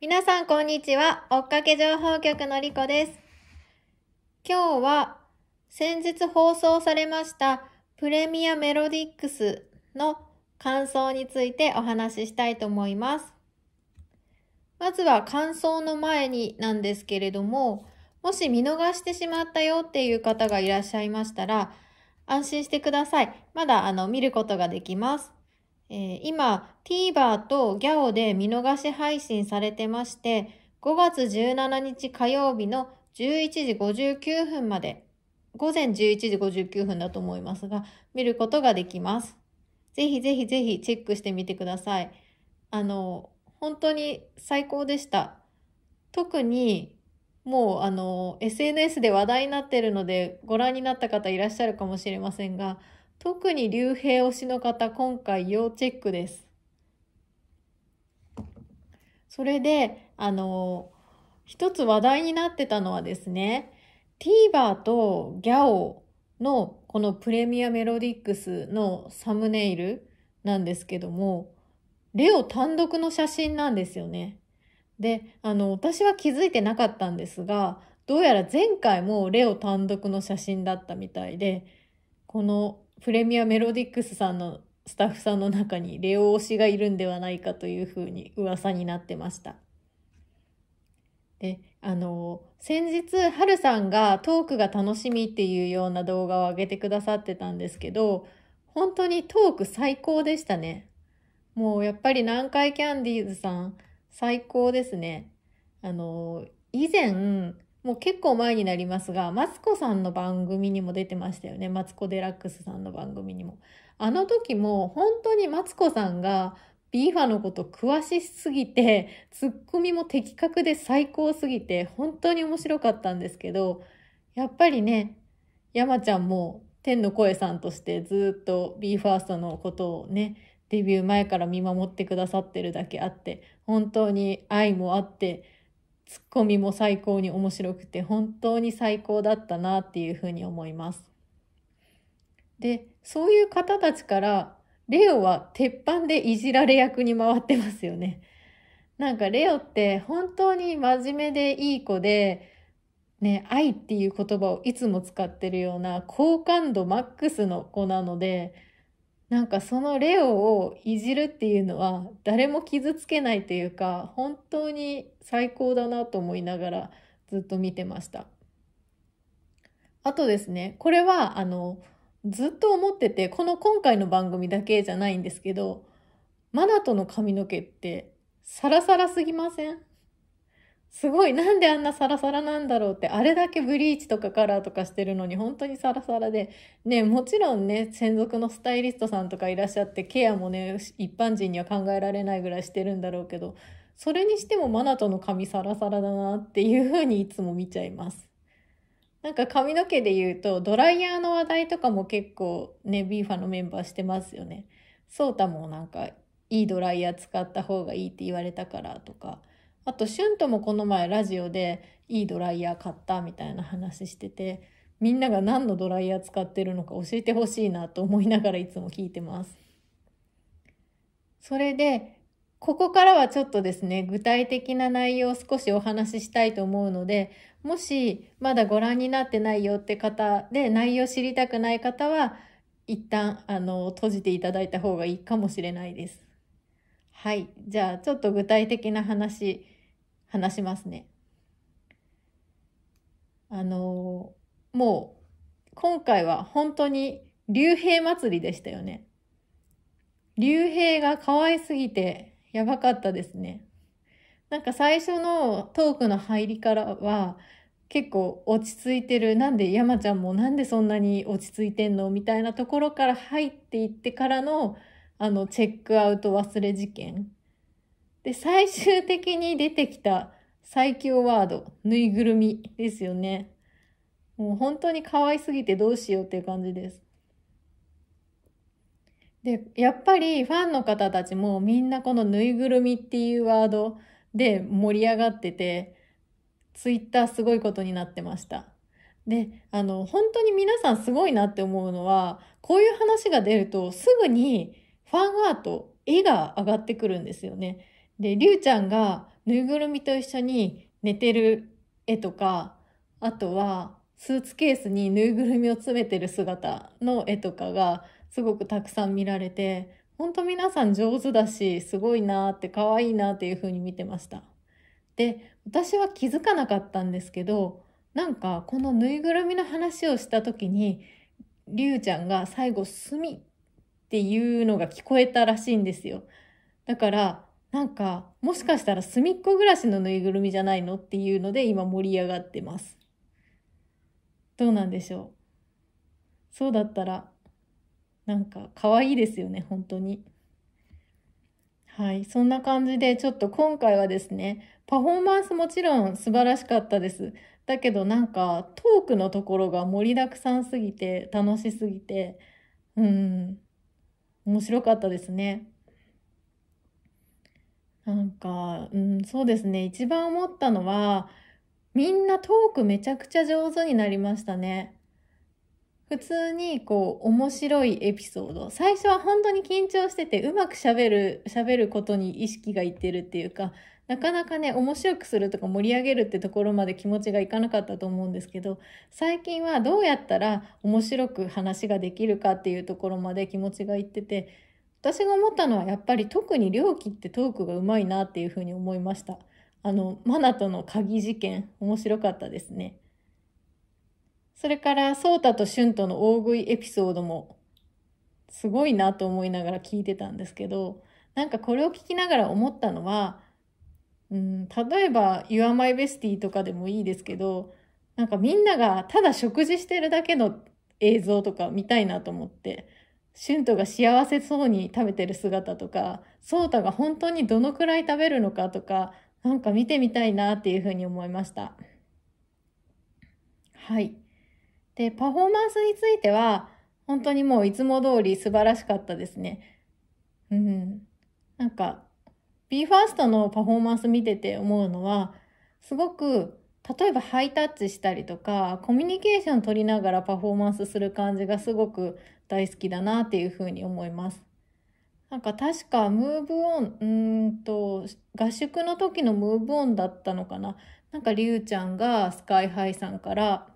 皆さん、こんにちは。追っかけ情報局のりこです。今日は、先日放送されました、プレミアメロディックスの感想についてお話ししたいと思います。まずは感想の前になんですけれども、もし見逃してしまったよっていう方がいらっしゃいましたら、安心してください。まだあの見ることができます。えー、今、TVer と GAO で見逃し配信されてまして、5月17日火曜日の11時59分まで、午前11時59分だと思いますが、見ることができます。ぜひぜひぜひチェックしてみてください。あの、本当に最高でした。特に、もうあの、SNS で話題になっているので、ご覧になった方いらっしゃるかもしれませんが、特に竜兵推しの方、今回要チェックです。それで、あの、一つ話題になってたのはですね、TVer と GAO のこのプレミアメロディックスのサムネイルなんですけども、レオ単独の写真なんですよね。で、あの、私は気づいてなかったんですが、どうやら前回もレオ単独の写真だったみたいで、このプレミアメロディックスさんのスタッフさんの中にレオ推しがいるんではないかというふうに噂になってました。で、あの、先日、はるさんがトークが楽しみっていうような動画を上げてくださってたんですけど、本当にトーク最高でしたね。もうやっぱり南海キャンディーズさん最高ですね。あの、以前、もう結構前になりますが、マツコさんの番組にも出てましたよね。マツコデラックスさんの番組にも。あの時も本当にマツコさんが b ファのこと詳しすぎて、ツッコミも的確で最高すぎて、本当に面白かったんですけど、やっぱりね、山ちゃんも天の声さんとしてずっと b ファーストのことをね、デビュー前から見守ってくださってるだけあって、本当に愛もあって、ツッコミも最高に面白くて本当に最高だったなっていうふうに思います。で、そういう方たちからレオは鉄板でいじられ役に回ってますよね。なんかレオって本当に真面目でいい子で、ね、愛っていう言葉をいつも使ってるような好感度マックスの子なので、なんかそのレオをいじるっていうのは誰も傷つけないというか本当に最高だなと思いながらずっと見てました。あとですねこれはあのずっと思っててこの今回の番組だけじゃないんですけどマナとの髪の毛ってサラサラすぎませんすごいなんであんなサラサラなんだろうってあれだけブリーチとかカラーとかしてるのに本当にサラサラでねもちろんね専属のスタイリストさんとかいらっしゃってケアもね一般人には考えられないぐらいしてるんだろうけどそれにしてもマナトの髪サラサラだなっていう風にいつも見ちゃいます。なんか髪の毛で言うとドライヤーの話題とかも結構ねビーファのメンバーしてますよね。ソータもなんかいいドライヤー使った方がいいって言われたからとか。あと、シュンともこの前ラジオでいいドライヤー買ったみたいな話してて、みんなが何のドライヤー使ってるのか教えてほしいなと思いながらいつも聞いてます。それで、ここからはちょっとですね、具体的な内容を少しお話ししたいと思うので、もしまだご覧になってないよって方で内容知りたくない方は、一旦、あの、閉じていただいた方がいいかもしれないです。はい。じゃあ、ちょっと具体的な話、話しますね。あのー、もう、今回は本当に竜兵祭りでしたよね。竜兵が可愛すぎてやばかったですね。なんか最初のトークの入りからは結構落ち着いてる。なんで山ちゃんもなんでそんなに落ち着いてんのみたいなところから入っていってからのあの、チェックアウト忘れ事件。で、最終的に出てきた最強ワード、ぬいぐるみですよね。もう本当に可愛すぎてどうしようっていう感じです。で、やっぱりファンの方たちもみんなこのぬいぐるみっていうワードで盛り上がってて、ツイッターすごいことになってました。で、あの、本当に皆さんすごいなって思うのは、こういう話が出るとすぐにファンアート、絵が上がってくるんですよね。で、りゅうちゃんがぬいぐるみと一緒に寝てる絵とか、あとはスーツケースにぬいぐるみを詰めてる姿の絵とかがすごくたくさん見られて、ほんと皆さん上手だし、すごいなーって可愛いなっていう風に見てました。で、私は気づかなかったんですけど、なんかこのぬいぐるみの話をした時に、りゅうちゃんが最後、墨っていうのが聞こえたらしいんですよ。だから、なんか、もしかしたら隅っこ暮らしのぬいぐるみじゃないのっていうので今盛り上がってます。どうなんでしょう。そうだったら、なんか可愛いですよね、本当に。はい、そんな感じでちょっと今回はですね、パフォーマンスもちろん素晴らしかったです。だけどなんかトークのところが盛りだくさんすぎて楽しすぎて、うん、面白かったですね。なんか、うん、そうですね。一番思ったのは、みんなトークめちゃくちゃ上手になりましたね。普通にこう面白いエピソード最初は本当に緊張しててうまくしゃべる喋ることに意識がいってるっていうかなかなかね面白くするとか盛り上げるってところまで気持ちがいかなかったと思うんですけど最近はどうやったら面白く話ができるかっていうところまで気持ちがいってて私が思ったのはやっぱり特に良気ってトークがうまいなっていうふうに思いました。あのマナとの鍵事件面白かったですね。それから、ソータとシュンとの大食いエピソードも、すごいなと思いながら聞いてたんですけど、なんかこれを聞きながら思ったのは、うん、例えば、Your My Bestie とかでもいいですけど、なんかみんながただ食事してるだけの映像とか見たいなと思って、シュントが幸せそうに食べてる姿とか、ソータが本当にどのくらい食べるのかとか、なんか見てみたいなっていうふうに思いました。はい。で、パフォーマンスについては、本当にもういつも通り素晴らしかったですね。うん。なんか、BE:FIRST のパフォーマンス見てて思うのは、すごく、例えばハイタッチしたりとか、コミュニケーション取りながらパフォーマンスする感じがすごく大好きだなっていうふうに思います。なんか確かムーブオン、うんと、合宿の時のムーブオンだったのかな。なんかりゅうちゃんがスカイハイさんから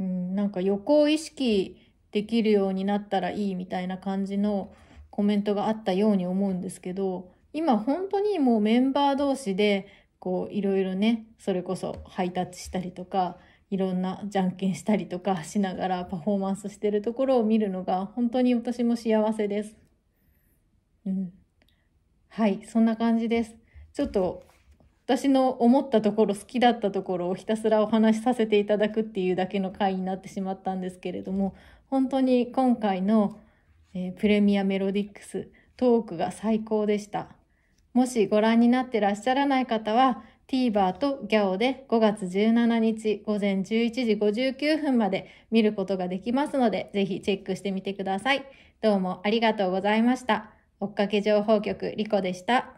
うん、なんか横を意識できるようになったらいいみたいな感じのコメントがあったように思うんですけど今本当にもうメンバー同士でこういろいろねそれこそハイタッチしたりとかいろんなじゃんけんしたりとかしながらパフォーマンスしてるところを見るのが本当に私も幸せです。うん、はいそんな感じです。ちょっと私の思ったところ好きだったところをひたすらお話しさせていただくっていうだけの回になってしまったんですけれども本当に今回の、えー、プレミアメロディックストークが最高でしたもしご覧になってらっしゃらない方は TVer と GAO で5月17日午前11時59分まで見ることができますのでぜひチェックしてみてくださいどうもありがとうございました追っかけ情報局リコでした。